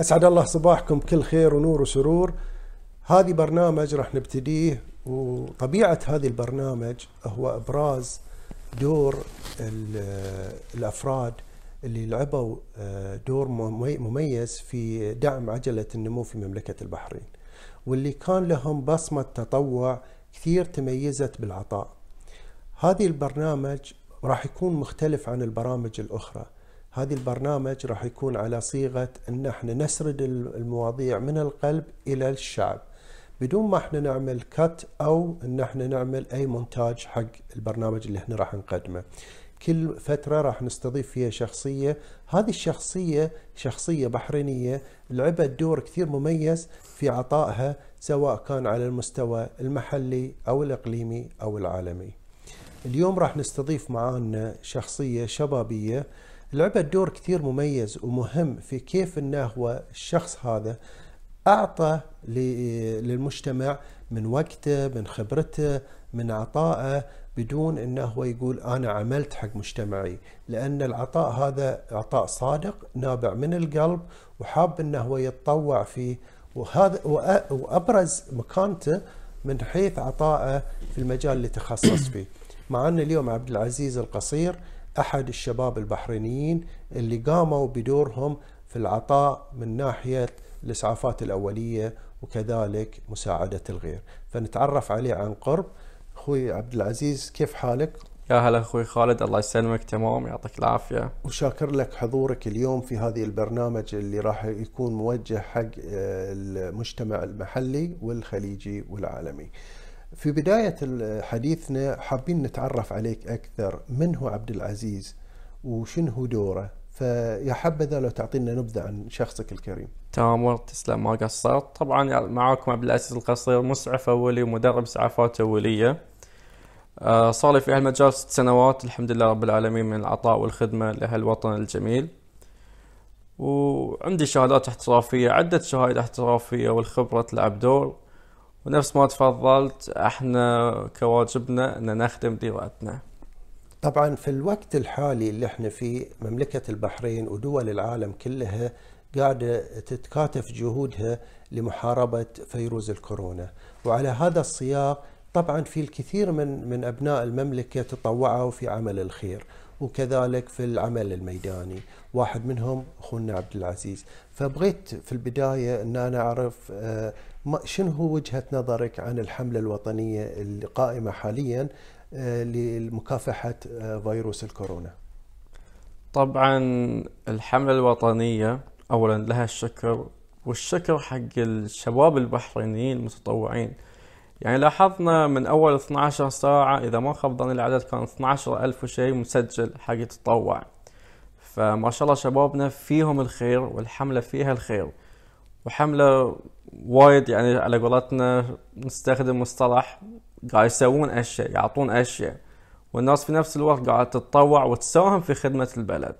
أسعد الله صباحكم كل خير ونور وسرور هذه برنامج راح نبتديه وطبيعة هذه البرنامج هو إبراز دور الأفراد اللي لعبوا آه، دور مميز في دعم عجلة النمو في مملكة البحرين واللي كان لهم بصمة تطوع كثير تميزت بالعطاء هذه البرنامج راح يكون مختلف عن البرامج الأخرى هذا البرنامج راح يكون على صيغة أن احنا نسرد المواضيع من القلب إلى الشعب بدون ما احنا نعمل كات أو أن احنا نعمل أي مونتاج حق البرنامج اللي احنا راح نقدمه كل فترة راح نستضيف فيها شخصية هذه الشخصية شخصية بحرينية لعبت دور كثير مميز في عطائها سواء كان على المستوى المحلي أو الإقليمي أو العالمي اليوم راح نستضيف معانا شخصية شبابية لعبت دور كثير مميز ومهم في كيف انه هو الشخص هذا اعطى للمجتمع من وقته من خبرته من عطائه بدون انه هو يقول انا عملت حق مجتمعي لان العطاء هذا عطاء صادق نابع من القلب وحاب انه هو يتطوع فيه وهذا وابرز مكانته من حيث عطائه في المجال اللي تخصص فيه مع ان اليوم عبد العزيز القصير أحد الشباب البحرينيين اللي قاموا بدورهم في العطاء من ناحية الإسعافات الأولية وكذلك مساعدة الغير فنتعرف عليه عن قرب أخوي عبد العزيز كيف حالك؟ يا هلا اخوي خالد الله يسلمك تمام يعطيك العافيه وشاكر لك حضورك اليوم في هذه البرنامج اللي راح يكون موجه حق آه، المجتمع المحلي والخليجي والعالمي في بداية حديثنا حابين نتعرف عليك أكثر من هو عبد العزيز وشنو دوره فيا حبذا لو تعطينا نبذة عن شخصك الكريم تمام تسلم ما قصرت طبعا معاكم عبد العزيز القصير مسعف أولي ومدرب إسعافات أولية آه، صار لي في هالمجال ست سنوات الحمد لله رب العالمين من العطاء والخدمة لهالوطن الجميل وعندي شهادات احترافية عدة شهادات احترافية والخبرة تلعب دور ونفس ما تفضلت احنا كواجبنا ان نخدم ديرتنا طبعا في الوقت الحالي اللي احنا فيه مملكة البحرين ودول العالم كلها قاعدة تتكاتف جهودها لمحاربة فيروس الكورونا وعلى هذا السياق طبعا في الكثير من من ابناء المملكه تطوعوا في عمل الخير وكذلك في العمل الميداني واحد منهم اخونا عبد العزيز فبغيت في البدايه ان انا اعرف آه، شنو هو وجهه نظرك عن الحمله الوطنيه القائمه حاليا آه، لمكافحه آه، فيروس الكورونا طبعا الحمله الوطنيه اولا لها الشكر والشكر حق الشباب البحرينيين المتطوعين يعني لاحظنا من أول 12 ساعة إذا ما خاب ظني العدد كان 12 ألف وشي مسجل حق يتطوع فما شاء الله شبابنا فيهم الخير والحملة فيها الخير وحملة وايد يعني على قولتنا نستخدم مصطلح قاعد يسوون أشياء يعطون أشياء والناس في نفس الوقت قاعد تتطوع وتساهم في خدمة البلد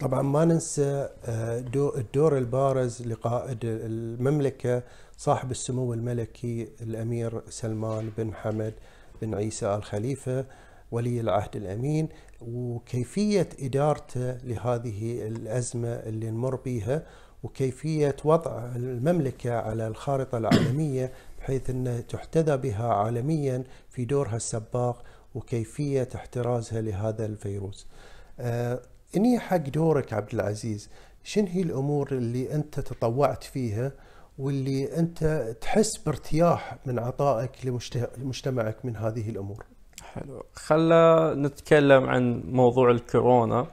طبعا ما ننسى آه، الدور البارز لقائد المملكة صاحب السمو الملكي الأمير سلمان بن حمد بن عيسى الخليفة ولي العهد الأمين وكيفية إدارته لهذه الأزمة اللي نمر بها وكيفية وضع المملكة على الخارطة العالمية بحيث أنها تحتذى بها عالميا في دورها السباق وكيفية احترازها لهذا الفيروس آه إني حق دورك عبد العزيز شنو هي الأمور اللي أنت تطوعت فيها واللي انت تحس بارتياح من عطائك لمجتمعك من هذه الامور. حلو، خلنا نتكلم عن موضوع الكورونا.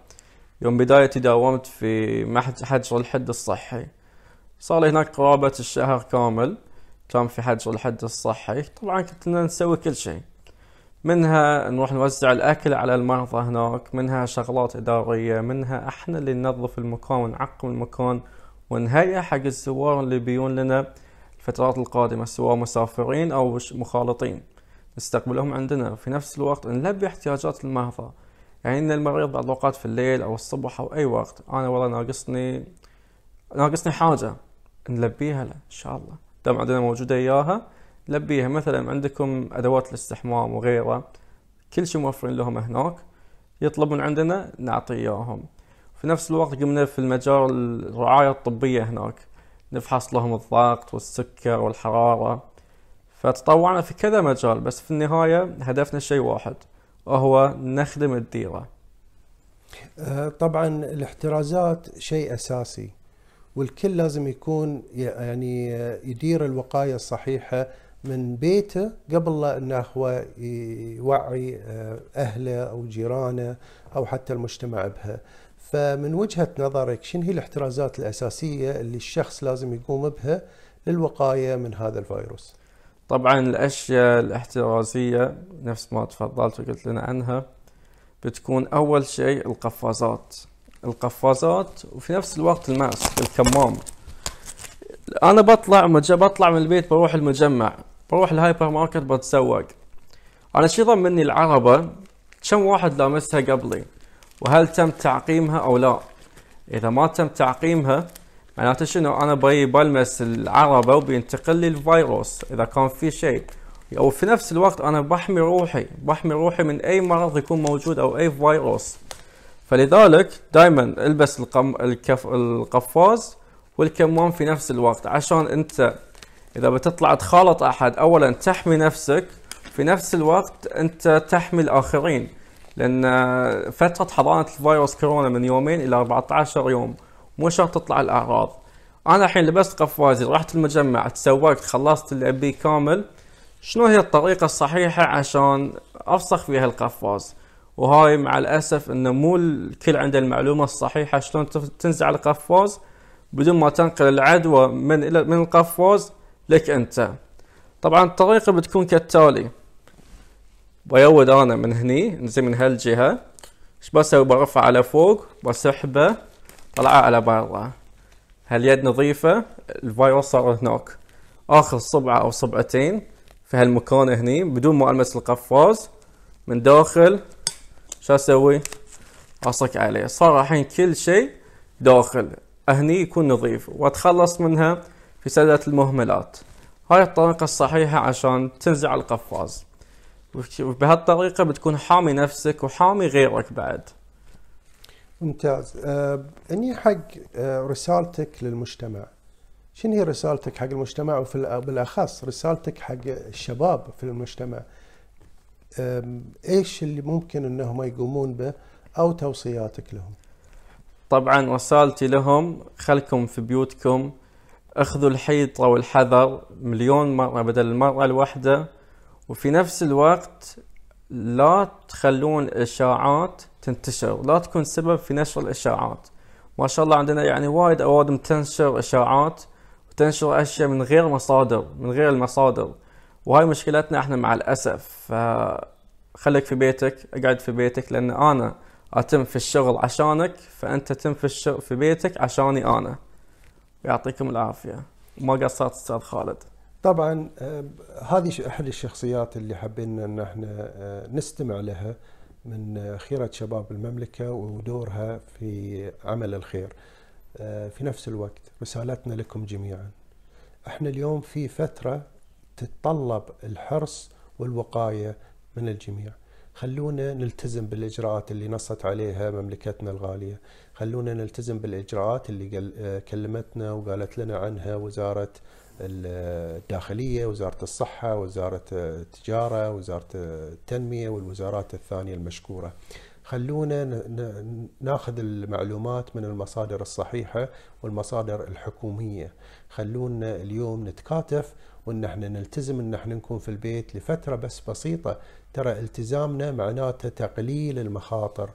يوم بدايتي داومت في حجر الحد الصحي. صار لي هناك قرابة الشهر كامل كان في حجر الحد الصحي، طبعا كنا نسوي كل شيء. منها نروح نوزع الاكل على المرضى هناك، منها شغلات ادارية، منها احنا اللي ننظف المكان ونعقم المكان ونهيئ حق الزوار اللي بيون لنا الفترات القادمة سواء مسافرين أو مخالطين نستقبلهم عندنا في نفس الوقت نلبي احتياجات المرضى يعني ان المريض بعض الاوقات في الليل او الصبح او اي وقت انا والله ناقصني ناقصني حاجه نلبيها له ان شاء الله دام عندنا موجوده اياها نلبيها مثلا عندكم ادوات الاستحمام وغيره كل شيء موفرين لهم هناك يطلبون عندنا نعطي اياهم في نفس الوقت قمنا في المجال الرعاية الطبية هناك نفحص لهم الضغط والسكر والحرارة فتطوعنا في كذا مجال بس في النهاية هدفنا شيء واحد وهو نخدم الديرة آه، طبعا الاحترازات شيء أساسي والكل لازم يكون يعني آه، يدير الوقاية الصحيحة من بيته قبل لا انه هو يوعي آه، اهله او جيرانه او حتى المجتمع بها فمن وجهة نظرك شنو هي الاحترازات الأساسية اللي الشخص لازم يقوم بها للوقاية من هذا الفيروس طبعا الأشياء الاحترازية نفس ما تفضلت وقلت لنا عنها بتكون أول شيء القفازات القفازات وفي نفس الوقت الماسك الكمام انا بطلع بطلع من البيت بروح المجمع بروح الهايبر ماركت بتسوق انا شي ضمني العربه كم واحد لامسها قبلي وهل تم تعقيمها او لا اذا ما تم تعقيمها معناته شنو انا بي بلمس العربه وبينتقل لي الفيروس اذا كان في شيء او في نفس الوقت انا بحمي روحي بحمي روحي من اي مرض يكون موجود او اي فيروس فلذلك دائما البس القم... الكف... القفاز والكمام في نفس الوقت عشان انت اذا بتطلع تخالط احد اولا تحمي نفسك في نفس الوقت انت تحمي الاخرين لان فتره حضانه الفيروس كورونا من يومين الى 14 يوم مو شرط تطلع الاعراض انا الحين لبست قفازي رحت المجمع تسوقت خلصت اللي ابيه كامل شنو هي الطريقه الصحيحه عشان افسخ فيها القفاز وهاي مع الاسف انه مو الكل عنده المعلومه الصحيحه شلون تنزع القفاز بدون ما تنقل العدوى من من القفاز لك انت طبعا الطريقه بتكون كالتالي بيود انا من هني نزل من هالجهة ايش بسوي برفع على فوق بسحبه طلعه على برا هاليد نظيفة الفيروس صار هناك اخذ صبعة او صبعتين في هالمكان هني بدون ما المس القفاز من داخل شو اسوي اصك عليه صار الحين كل شيء داخل هني يكون نظيف واتخلص منها في سدة المهملات هاي الطريقة الصحيحة عشان تنزع القفاز وبهالطريقة بتكون حامي نفسك وحامي غيرك بعد ممتاز آه، اني حق آه، رسالتك للمجتمع شنو هي رسالتك حق المجتمع وفي بالاخص رسالتك حق الشباب في المجتمع آه، ايش اللي ممكن انهم يقومون به او توصياتك لهم طبعا رسالتي لهم خلكم في بيوتكم اخذوا الحيطة والحذر مليون مرة بدل المرة الواحدة وفي نفس الوقت لا تخلون الاشاعات تنتشر لا تكون سبب في نشر الاشاعات ما شاء الله عندنا يعني وايد اوادم تنشر اشاعات وتنشر اشياء من غير مصادر من غير المصادر وهاي مشكلتنا احنا مع الاسف فخلك في بيتك اقعد في بيتك لان انا اتم في الشغل عشانك فانت تم في الشغل في بيتك عشاني انا يعطيكم العافيه ما قصرت استاذ خالد طبعا آه، هذه احد الشخصيات اللي حبينا ان احنا آه، نستمع لها من آه، خيرة شباب المملكة ودورها في عمل الخير في نفس الوقت رسالتنا لكم جميعا احنا اليوم في فترة تتطلب الحرص والوقاية من الجميع خلونا نلتزم بالإجراءات اللي نصت عليها مملكتنا الغالية خلونا نلتزم بالإجراءات اللي كلمتنا وقالت لنا عنها وزارة الداخلية وزارة الصحة وزارة التجارة وزارة التنمية والوزارات الثانية المشكورة خلونا ناخذ المعلومات من المصادر الصحيحة والمصادر الحكومية خلونا اليوم نتكاتف وان احنا نلتزم ان احنا نكون في البيت لفترة بس بسيطة ترى التزامنا معناته تقليل المخاطر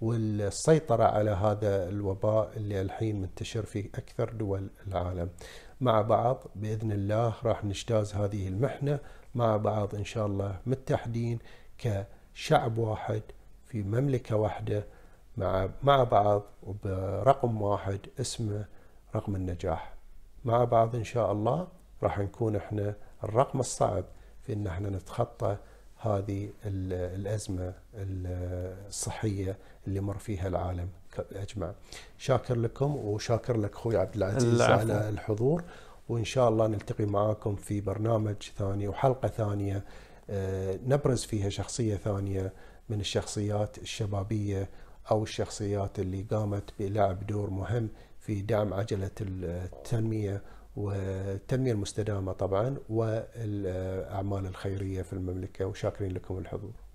والسيطرة على هذا الوباء اللي الحين منتشر في أكثر دول العالم مع بعض بإذن الله راح نجتاز هذه المحنة مع بعض إن شاء الله متحدين كشعب واحد في مملكة واحدة مع مع بعض وبرقم واحد اسمه رقم النجاح مع بعض إن شاء الله راح نكون إحنا الرقم الصعب في إن إحنا نتخطى هذه الأزمة الصحية اللي مر فيها العالم اجمع شاكر لكم وشاكر لك اخوي عبد العزيز على الحضور وان شاء الله نلتقي معاكم في برنامج ثاني وحلقه ثانيه آه، نبرز فيها شخصيه ثانيه من الشخصيات الشبابيه او الشخصيات اللي قامت بلعب دور مهم في دعم عجله التنميه والتنميه المستدامه طبعا والاعمال الخيريه في المملكه وشاكرين لكم الحضور